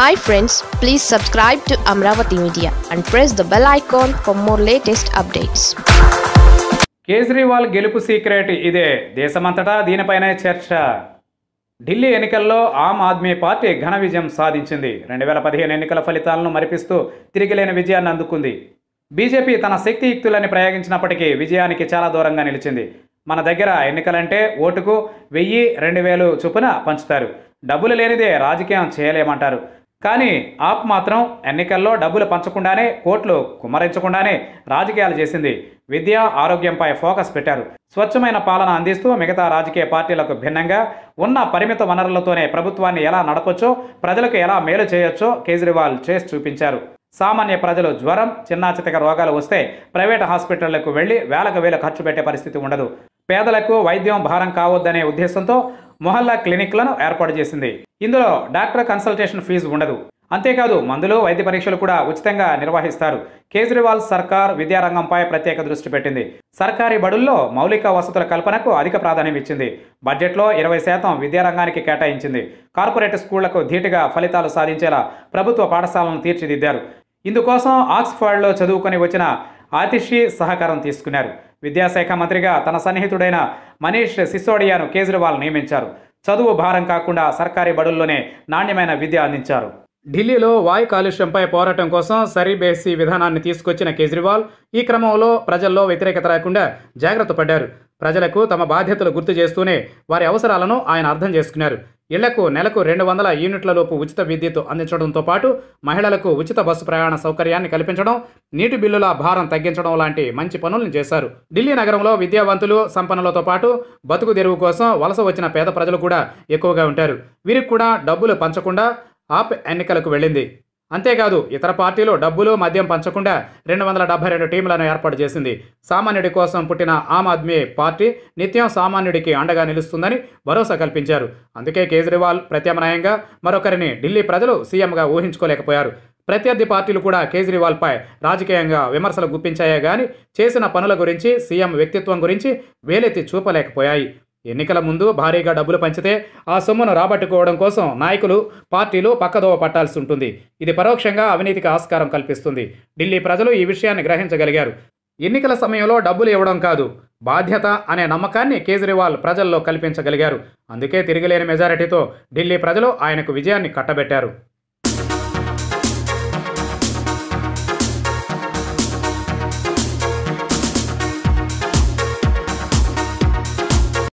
hi friends please subscribe to Amaravati media and press the bell icon for more latest updates Kejriwal గెలుపు secret ఇదే దేశమంతటా దీనిపైనే చర్చ ఢిల్లీ ఎన్నికల్లో ఆమ్ Aadmi party ఘన విజయం సాధించింది రెండు వేల పదిహేను ఎన్నికల ఫలితాలను మరిపిస్తూ తిరిగిలేని విజయాన్ని అందుకుంది బీజేపీ తన శక్తియుక్తులని ప్రయోగించినప్పటికీ విజయానికి చాలా దూరంగా నిలిచింది మన దగ్గర ఎన్నికలంటే ఓటుకు వెయ్యి రెండు వేలు చొప్పున పంచుతారు డబ్బులు లేనిదే రాజకీయం చేయలేమంటారు కానీ ఆప్ మాత్రం ఎన్నికల్లో డబ్బులు పంచకుండానే కోట్లు కుమ్మరించకుండానే రాజకీయాలు చేసింది విద్య ఆరోగ్యంపై ఫోకస్ పెట్టారు స్వచ్ఛమైన పాలన అందిస్తూ మిగతా రాజకీయ పార్టీలకు భిన్నంగా ఉన్న పరిమిత వనరులతోనే ప్రభుత్వాన్ని ఎలా నడపొచ్చో ప్రజలకు ఎలా మేలు చేయొచ్చో కేజ్రీవాల్ చేసి చూపించారు సామాన్య ప్రజలు జ్వరం చిన్నాచితక రోగాలు వస్తే ప్రైవేట్ హాస్పిటళ్లకు వెళ్లి వేలకు వేలు ఖర్చు పెట్టే పరిస్థితి ఉండదు పేదలకు వైద్యం భారం కావద్దనే ఉద్దేశంతో మొహల్లా క్లినిక్లను ఏర్పాటు చేసింది ఇందులో డాక్టర్ కన్సల్టేషన్ ఫీజు ఉండదు అంతేకాదు మందులు వైద్య పరీక్షలు కూడా ఉచితంగా నిర్వహిస్తారు కేజ్రీవాల్ సర్కార్ విద్యారంగంపై ప్రత్యేక దృష్టి పెట్టింది సర్కారీ బడుల్లో మౌలిక వసతుల కల్పనకు అధిక ప్రాధాన్యం ఇచ్చింది బడ్జెట్లో ఇరవై శాతం విద్యారంగానికి కేటాయించింది కార్పొరేట్ స్కూళ్లకు ధీటుగా ఫలితాలు సాధించేలా ప్రభుత్వ పాఠశాలను తీర్చిదిద్దారు ఇందుకోసం ఆక్స్ఫర్డ్లో చదువుకొని వచ్చిన ఆతిషి సహకారం తీసుకున్నారు విద్యాశాఖ మంత్రిగా తన సన్నిహితుడైన మనీష్ సిసోడియాను కేజ్రీవాల్ నియమించారు చదువు భారం కాకుండా సర్కారీ బడుల్లోనే నాణ్యమైన విద్య అందించారు ఢిల్లీలో వాయు కాలుష్యంపై పోరాటం కోసం సరిబేసి విధానాన్ని తీసుకొచ్చిన కేజ్రీవాల్ ఈ క్రమంలో ప్రజల్లో వ్యతిరేకత రాకుండా జాగ్రత్త పడ్డారు ప్రజలకు తమ బాధ్యతలు గుర్తు చేస్తూనే వారి అవసరాలను ఆయన అర్థం చేసుకున్నారు ఇళ్లకు నెలకు రెండు వందల యూనిట్లలోపు ఉచిత విద్యుత్ అందించడంతో పాటు మహిళలకు ఉచిత బస్సు ప్రయాణ సౌకర్యాన్ని కల్పించడం నీటి బిల్లుల భారం తగ్గించడం లాంటి మంచి పనులను చేశారు ఢిల్లీ నగరంలో విద్యావంతులు సంపన్నులతో పాటు బతుకు తెరువు కోసం వలస వచ్చిన పేద ప్రజలు కూడా ఎక్కువగా ఉంటారు వీరికి కూడా డబ్బులు పంచకుండా ఆప్ ఎన్నికలకు వెళ్ళింది అంతేకాదు ఇతర పార్టీలు డబ్బులు మద్యం పంచకుండా రెండు వందల డెబ్బై రెండు టీంలను ఏర్పాటు చేసింది సామాన్యుడి కోసం పుట్టిన ఆమ్ ఆద్మీ పార్టీ నిత్యం సామాన్యుడికి అండగా నిలుస్తుందని భరోసా కల్పించారు అందుకే కేజ్రీవాల్ ప్రత్యామ్నాయంగా మరొకరిని ఢిల్లీ ప్రజలు సీఎంగా ఊహించుకోలేకపోయారు ప్రత్యర్థి పార్టీలు కూడా కేజ్రీవాల్పై రాజకీయంగా విమర్శలు గుప్పించాయే కానీ చేసిన పనుల గురించి సీఎం వ్యక్తిత్వం గురించి వేలెత్తి చూపలేకపోయాయి ఎన్నికల ముందు భారీగా డబ్బులు పంచితే ఆ సొమ్మును రాబట్టుకోవడం కోసం నాయకులు పార్టీలు పక్కదోవ పట్టాల్సి ఉంటుంది ఇది పరోక్షంగా అవినీతికి ఆస్కారం కల్పిస్తుంది ఢిల్లీ ప్రజలు ఈ విషయాన్ని గ్రహించగలిగారు ఎన్నికల సమయంలో డబ్బులు ఇవ్వడం కాదు బాధ్యత అనే నమ్మకాన్ని కేజ్రీవాల్ ప్రజల్లో కల్పించగలిగారు అందుకే తిరిగిలేని మెజారిటీతో ఢిల్లీ ప్రజలు ఆయనకు విజయాన్ని కట్టబెట్టారు